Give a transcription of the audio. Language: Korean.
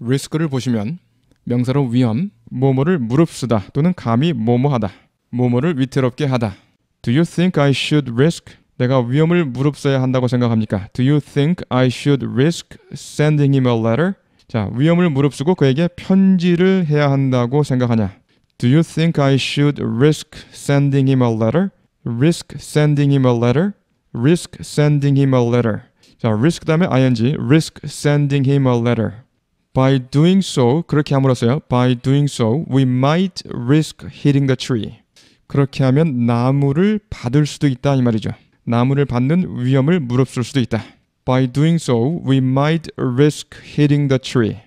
리스크를 보시면 명사로 위험, 뭐뭐를 무릅쓰다 또는 감히 뭐뭐하다, 뭐뭐를 위태롭게 하다. Do you think I should risk? 내가 위험을 무릅써야 한다고 생각합니까? Do you think I should risk sending him a letter? 자, 위험을 무릅쓰고 그에게 편지를 해야 한다고 생각하냐? Do you think I should risk sending him a letter? Risk sending him a letter? Risk sending him a letter. 자, risk 다음에 ing, risk sending him a letter. By doing so, 그렇게 함으로써요. By doing so, we might risk hitting the tree. 그렇게 하면 나무를 받을 수도 있다 이 말이죠. 나무를 받는 위험을 무릅쓸 수도 있다. By doing so, we might risk hitting the tree.